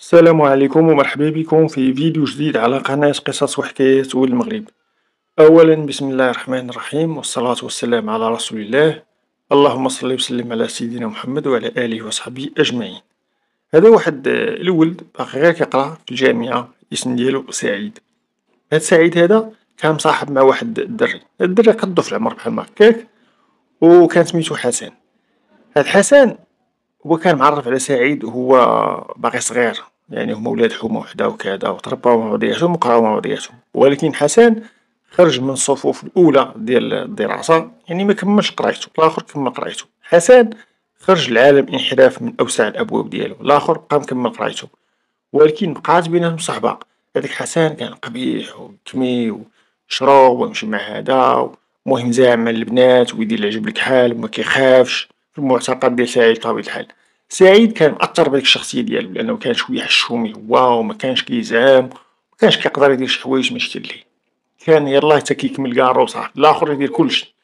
السلام عليكم ومرحبا بكم في فيديو جديد على قناة قصص وحكايات والمغرب أولا بسم الله الرحمن الرحيم والصلاة والسلام على رسول الله اللهم صل وسلم على سيدنا محمد وعلى آله وصحبه أجمعين هذا واحد آه، الولد باقي غير كيقرا في الجامعة الاسم ديالو سعيد هاد سعيد هذا كان مصاحب مع واحد الدري الدري قدو في العمر بحال ما هكاك وكان سميتو حسن هاد حسن هو كان معرف على سعيد وهو باقي صغير يعني هما حومه وحده وكذا وترباو مع بعضياتهم وقراو مع بعضياتهم ولكن حسن خرج من الصفوف الاولى ديال الدراسة يعني مكملش قرايتو الاخر كمل قرايتو حسن خرج لعالم انحراف من اوسع الابواب ديالو الاخر بقى مكمل قرايتو ولكن بقات بيناتهم صحبة هذاك حسن كان قبيح وكمي وشرب ويمشي مع هدا المهم زاعم البنات ويدير العجب حال ومكيخافش في المعتقد ديال سعيد طبيعة الحال سعيد كان مأثر بهاديك الشخصية ديالو لأنه كان شوية حشومي هو ومكانش كيزعم كانش كيقدر يدير شي حوايج ماشي كيليه كان يلاه حتى كيكمل كاع روسه لاخر يدير كلشي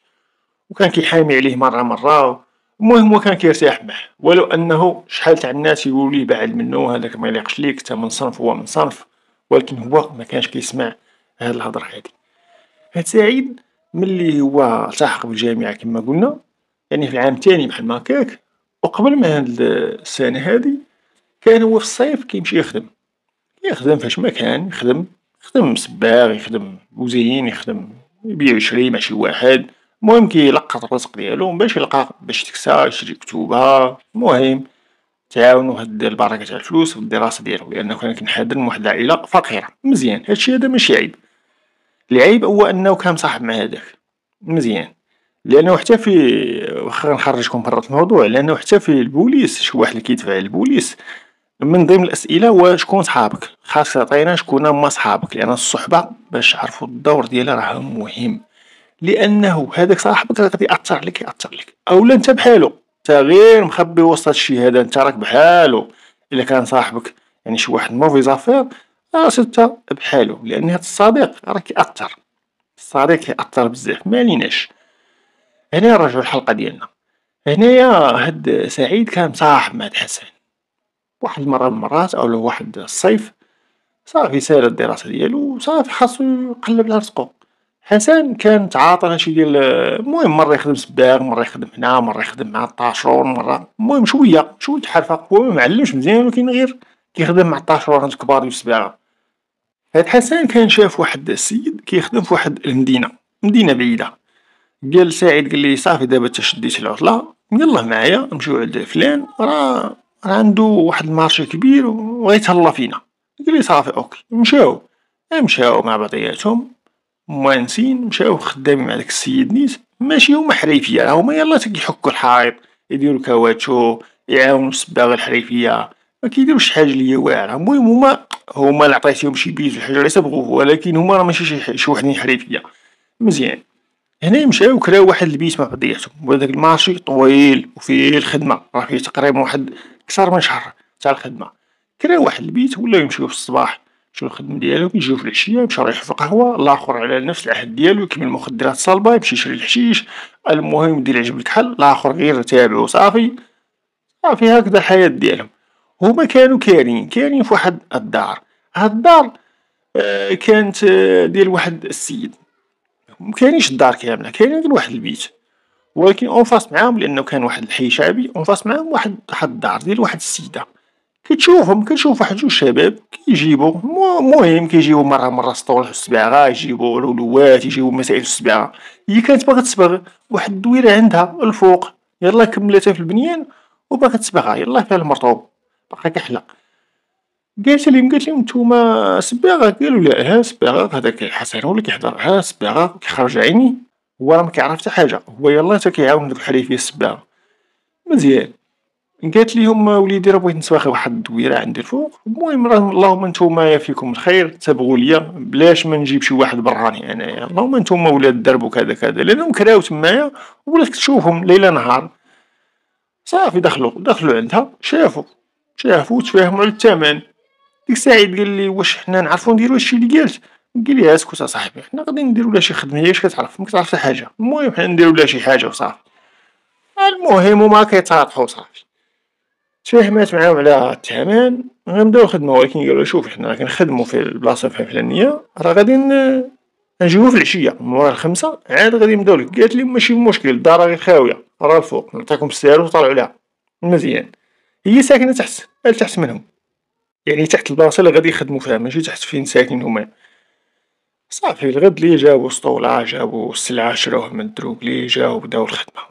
وكان كيحامي عليه مرة مرة المهم هو كان كيرتاح معاه ولو انه شحال تاع الناس يقولوا ليه بعد منو هذاك ما يليقش ليك حتى من صنف هو من صنف ولكن هو ما كانش كيسمع هاد الهضره هادي هاد سعيد ملي هو التحق بالجامعه كما قلنا يعني في العام الثاني بحال ما هكاك وقبل من هاد السنة هذه كان هو في الصيف كيمشي يخدم، يخدم فاش ما كان يخدم يخدم سباغ يخدم مزيين يخدم يبيع ويشري ماشي واحد المهم كيلقط الرزق ديالو باش يلقى باش تكسا يشري كتوبة المهم تعاونو هاد البركة تاع الفلوس في الدراسة ديالو لأنه كان كينحدر من واحد العائلة فقيرة مزيان هادشي هدا ماشي عيب العيب هو أنه كان مصاحب مع هداك مزيان لأنه حتى في واخا نخرجكم برا الموضوع لانه حتى في البوليس شي واحد اللي كيدفع البوليس من ضمن الاسئله هو شكون صحابك خاص تعطينا شكون هما صحابك لان الصحبه باش تعرفوا الدور ديالها راه مهم لانه هذاك صاحبك غادي ياثر عليك ياثر عليك اولا انت بحالو انت غير مخبي وسط هادشي هذا انت راك بحالو الا كان صاحبك يعني شي واحد موفي زافير راه انت بحالو لان هاد الصديق راه كيأثر الصديق كيأثر بزاف ما هنا نرجعو الحلقة ديالنا هنايا هاد سعيد كان مصاحب مع هاد حسن واحد المرة المرات أولى واحد الصيف صافي سالا الدراسة ديالو وصافي خاصو على رزقو حسن كان تعاطى هادشي ديال المهم مرة يخدم سباغ مرة يخدم هنا مرة يخدم مع الطاشور مرة المهم شوية شوية حرفة هو معلمش مزيان ولكن غير كيخدم مع الطاشور هاد الكبار ديال السباغة هاد حسن كان شاف واحد السيد كيخدم في واحد المدينة مدينة بعيدة قال سعيد قالي صافي دابا انت شديت العطلة يلاه معايا نمشيو عند فلان راه راه عندو واحد المارشي كبير وغيتهلا فينا قالي صافي اوكي مشاو مشاو مع بعضياتهم موانسين مشاو خدامين مع داك السيد نيت ماشي هما حريفية راه هما يلاه تيحكوا الحائط يديرو كواتشو يعاونو الصباغة الحريفية مكيديروش شي حاجة ليا واعرة المهم هما هما اللي عطيتيهم شي بيت وحاجه حاجة اللي ولكن هما راه ماشي شي وحدين حريفية مزيان هنا مشاو كراو واحد البيت مع بعضياتهم وداك المارشي طويل وفيه الخدمة راه فيه تقريبا واحد اكثر من شهر تاع الخدمة كراو واحد البيت ولاو يمشيو في الصباح يمشيو الخدمة ديالهم يجيو في العشية يمشيو رايح في قهوة الاخر على نفس العهد ديالو يكمل مخدرات صلبة يمشي يشري الحشيش المهم دير عجب الكحل الاخر غير تابعو صافي صافي هكدا الحياة ديالهم هما كانو كاينين كاينين في واحد الدار هاد الدار آه، كانت آه، ديال واحد السيد مكاينينش الدار كامله كاينين غير واحد البيت ولكن اون فاس معاهم لانه كان واحد الحي شعبي اون فاس معاهم واحد واحد الدار ديال واحد السيده كتشوفهم كتشوف واحد جوج شباب كيجيبو المهم كيجيبو مره مره سطول السباعه يجيبو الولوات يجيبو مسائل السبعه هي كانت باغا تصبغ واحد الدويره عندها الفوق يلاه كملتها في البنيان وباغا تصبغها يلاه فيها المرطوب باقا كحله قالت لي قالت لي نتوما سباغة قالوا لا ها سباغة هدا هو لي كيحضر ها سباغة كيخرج عيني هو راه مكيعرف حتى حاجة هو يلا تا كيعاون دوك الحريفية السباغة مزيان قالت ليهم وليدي راه بغيت نسواقي واحد الدويرة عندي الفوق المهم راه اللهم نتوما فيكم الخير تبغوا ليا بلاش ما نجيب شي واحد براني انايا اللهم نتوما ولاد الدرب وكذا كذا لانهم كراو تمايا ولات تشوفهم ليلة نهار صافي دخلوا دخلوا عندها شافوا شافوا تفاهموا على الثمن ديك سعيد قال لي واش حنا نعرفو نديرو هادشي اللي قالت قال لي اسكت اصاحبي حنا غادي نديرو لها شي خدمه هي اش كتعرف ما كتعرفش حاجه المهم حنا نديرو لها شي حاجه وصافي المهم هما كيتعاطفو صافي تفاهمات معاهم على الثمن غنبداو الخدمه ولكن قالوا شوف حنا كنخدمو في البلاصه الفلانيه راه غادي نجيو في العشيه مورا الخمسه عاد غادي نبداو لك قالت لي ماشي مشكل الدار غير خاويه راه الفوق نعطيكم السعر وطلعوا لها مزيان هي ساكنه تحت تحت منهم يعني تحت البلاصة لي غادي يخدمو فيها ماشي تحت فين ساكنين هما، صافي الغد لي جاوا سطولة جاو السلعة شروه من الدروب لي جاو بداو الخدمة،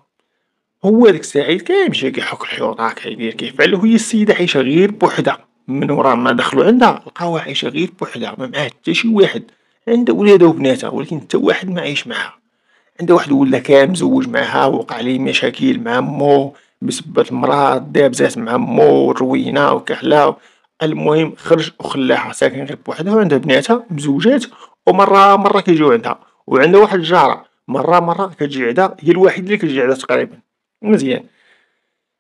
هو ديك السعيد كيمشي كيحك الحيوط هاكا كيدير كيفعل وهي السيدة عايشة غير بوحدها من ورا ما دخلو عندها لقاوها عايشة غير بوحدها ما ممعاها تا شي واحد عندها ولادها وبناتها ولكن تا واحد ما عايش معاها، عندها واحد ولا كان مزوج معاها وقع ليه مشاكل مع مو بسبة المرض دابزات مع مو والروينة وكحلة. المهم خرج وخلاها ساكن غير بوحدها وعندها بناتها مزوجات ومره مره كيجيو عندها وعندها واحد الجاره مره مره كتجي عندها هي الوحيده اللي كتجي عندها تقريبا مزيان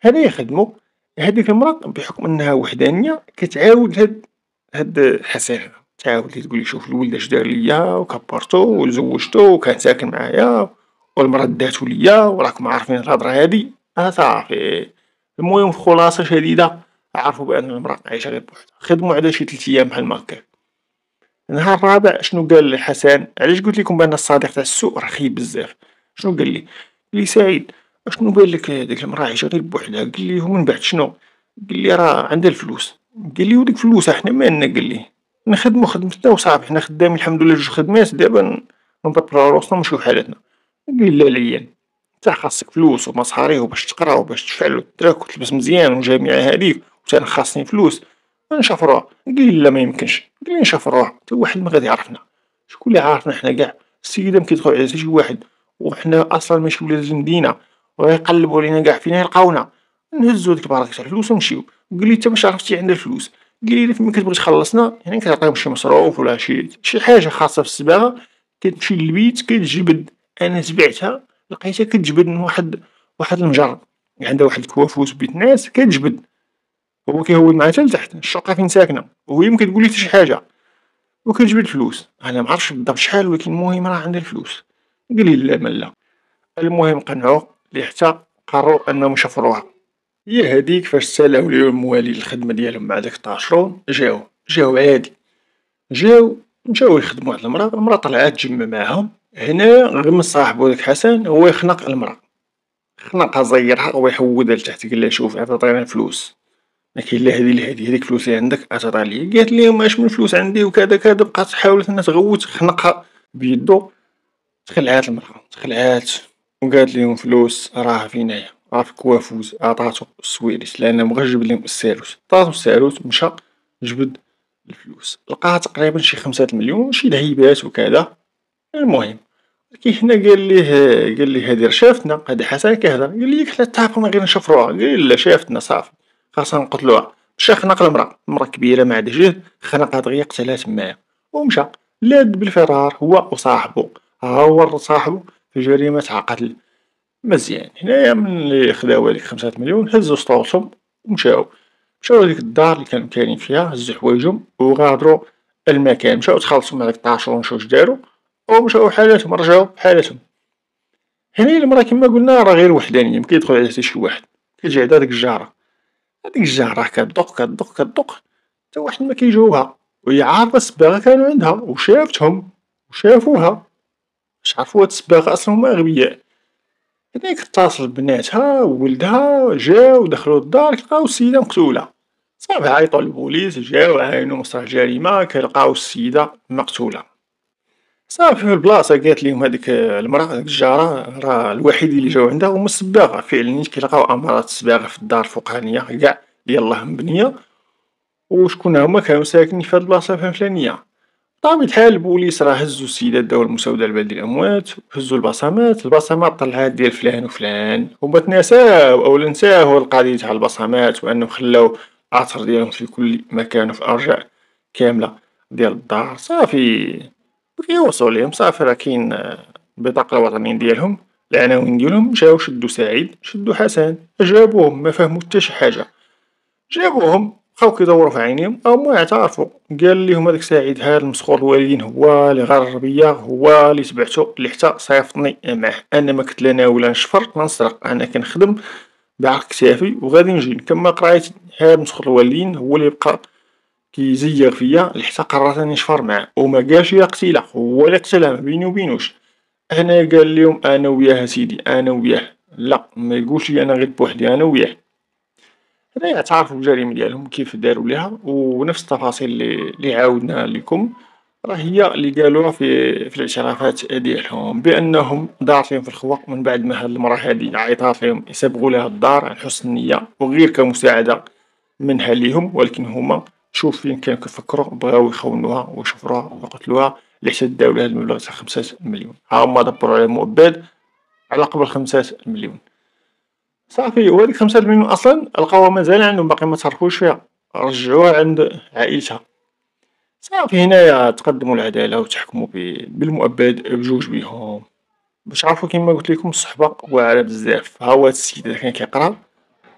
هذا يخدمو هذيك المراه بحكم انها وحدانيه كتعاود هاد هاد حسن تعاود لي تقول شوف الولد اش دار ليا وكبرتو وزوجتو وكان ساكن معايا والمراه داتو ليا وراكم عارفين الهضره هادي آه، صافي المهم خلاصه شديده عرفوا بان المراه عايشه غير بوحدها خدموا على شي 3 ايام بحال هكا النهار الرابع شنو قال حسن علاش قلت لكم بان الصديق تاع السوء خيب بزاف شنو قال لي لي سعيد اشنو بان لك هذيك المراه عايشه غير بوحدها قال لي ومن بعد شنو قال لي راه عندها الفلوس قال لي وديك فلوسها حنا مالنا قال لي نخدمو خدمتنا وصافي حنا خدامين الحمد لله جوج خدمات دابا نبطلو روسنا ونشوف حالتنا قال لا ليا انت خاصك فلوس ومصاري وباش تقرا وباش تفعل وتراك وتلبس مزيان والجامعه هذيك حتى خاصني فلوس نشاف روح قال لا ما يمكنش قال لي نشاف روح حتى واحد ما غادي يعرفنا شكون اللي عارفنا حنا كاع السيده كيدخل على شي واحد وحنا اصلا ماشي ولا المدينه ويقلبوا علينا كاع فينا يلقاونا نهزو ديك البركه تاع الفلوس ونمشيو قال لي انت مش عرفتي عندنا الفلوس قال لي فين كتبغي تخلصنا يعني كتعطيهم شي مصروف ولا شي شي حاجه خاصه في السباغه كتمشي للبيت كتجبد انا تبعتها لقيتها كتجبد من واحد واحد المجر عندها واحد الكوافوس بيت ناس كتجبد هو كيهود معايا حتى لتحت الشقه فين ساكنه وهي تقول لي شي حاجه وكنجبد الفلوس انا ما عرفتش بالضبط شحال ولكن المهم راه عندها الفلوس قال لي لا ما لا المهم قنعو لي حتى قرروا انهم شفروها هي هذيك فاش سالاو اليوم موالي الخدمه ديالهم مع داك الطاشرون جاو جاو عادي جاو مشاو يخدموا على المراه المراه طلعات تجمع معاهم هنا غم صاحبو داك حسن هو يخنق المراه خنقها زيرها ويحودها لتحت قال لها شوف عطينا الفلوس ما كاين لا هذه لا هادي هاديك فلوسي عندك عثر عليا قالت لي ماش من فلوس عندي وكذا كذا بقات حاولت انها تغوت خنقها بيدو تخلعات المرأة تخلعات وقالت لهم فلوس راه في نايا راه في كوافوز عطاتو السويرس لان بغا يجيب لهم الساروت عطاتو الساروت مشى جبد الفلوس لقاها تقريبا شي خمسة مليون شي لهيبات وكذا المهم كي هنا قال ليه قال لي هذه شافتنا هادي حسن كيهضر قال لي حنا اتفقنا غير نشفروها قال لي لا شافتنا صافي خاصنا نقتلوها مشى خنق المرا مرا كبيره ما عندها جهد خنقها دغيا قتلها تمايا ومشى لاد بالفرار هو وصاحبو ها هو صاحبو في جريمه قتل مزيان هنايا من اللي خداو هاديك خمسة مليون هزو سطوسهم ومشاو مشاو لديك الدار اللي كانو كاينين فيها هزو حوايجهم وغادرو المكان مشاو تخلصو من هاديك الطاشون شو دارو ومشاو حالاتهم رجعو بحالاتهم هنايا المرا كيما قلنا راه غير وحدانية مكيدخل عليها حتى شي واحد كتجي عندها ديك الجارة هاديك راه كدق كدق كدق تا واحد مكيجاوبها وهي عارفة الصباغة كانو عندها وشافتهم وشافوها باش عرفو هاد الصباغة أصلا هما أغبياء هاديك اتصل بناتها وولدها جاو دخلو الدار لقاو السيدة مقتولة صافي عيطو للبوليس جاو عاينو مصرح الجريمة كلقاو السيدة مقتولة صافي في البلاصة قالت ليهم هاديك المرا هاديك الجارة راه الوحيد اللي جاو عندها هما السباغة فعلا كيلقاو امارات الصباغة في الدار الفوقانية كاع يلاه مبنية وشكون هما كانو ساكنين في هاد البلاصة فلانية بطبيعة الحال البوليس راه هزو السيدات داو المسوده لبلدي الاموات هزو البصمات البصمات طلعات ديال فلان وفلان هما تناساو او نساو القضية تاع البصمات وانهم خلاو الاثر ديالهم في كل مكان وفي ارجاء كاملة ديال الدار صافي كيوصلو ليهم صافي راه كاين البطاقة آه، الوطنية ديالهم العناوين ديالهم جاو شدو سعيد شدو حسن جابوهم فهموا تا شي حاجة جابوهم بقاو كيدورو في عينيهم ما اعترفو قال لهم هداك سعيد هاد المسخور الوالدين هو لي غار بيا هو لي تبعتو لي حتى صيفطني معاه انا مكنت لا ناول لا نشفر لا نسرق انا كنخدم بعرق كتافي وغادي نجي نكمل قرايت هاد مسخور الوالدين هو لي بقى كيزير فيا لحتى قررت اني نشفر معاه قالش يا قتيله هو لا قتلها بيني وبينوش انا قال لهم انا وياه سيدي انا وياه لا ما يقولش انا غير بوحدي انا وياه هنايا تعرفوا الجريمه ديالهم كيف داروا ليها ونفس التفاصيل اللي, عاودنا لكم راه هي اللي قالوها في في الاعترافات ديالهم بانهم دارت في الخوا من بعد ما هاد المراه هادي عيطات فيهم يسبقوا لها الدار عن حسن النيه وغير كمساعده منها ليهم ولكن هما تشوف فين كانو كيفكرو بغاو يخونوها ويشفروها ويقتلوها لحساد داو لها المبلغ تاع خمسة مليون هاهما دبرو على المؤبد على قبل خمسة مليون صافي وهاديك خمسة مليون أصلا لقاوها مازال عندهم باقي متصرفوش فيها رجعوها عند عائلتها صافي هنايا تقدمو العدالة وتحكموا بالمؤبد بجوج بيهم باش عرفو كيما قلتليكم الصحبة واعرة بزاف ها هاد السيد اللي كان كيقرا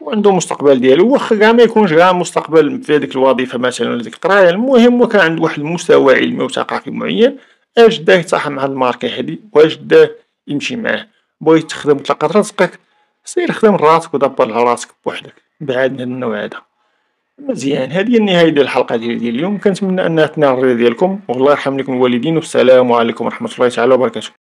وعنده مستقبل ديالو واخا كاع ما يكونش كاع مستقبل في هذيك الوظيفه مثلا ولا ديك القرايه المهم هو كان عنده واحد المستوى علمي وثقافي معين اش داه يتصاحب مع الماركه هادي واش داه يمشي معاه بغيت تخدم تلقى رزقك سير خدم راسك ودبر على راسك بوحدك بعاد من النوع هذا مزيان هذه هي النهايه ديال الحلقه ديال اليوم كنتمنى انها تنال الرضا ديالكم والله يرحم لكم الوالدين والسلام عليكم ورحمه الله تعالى وبركاته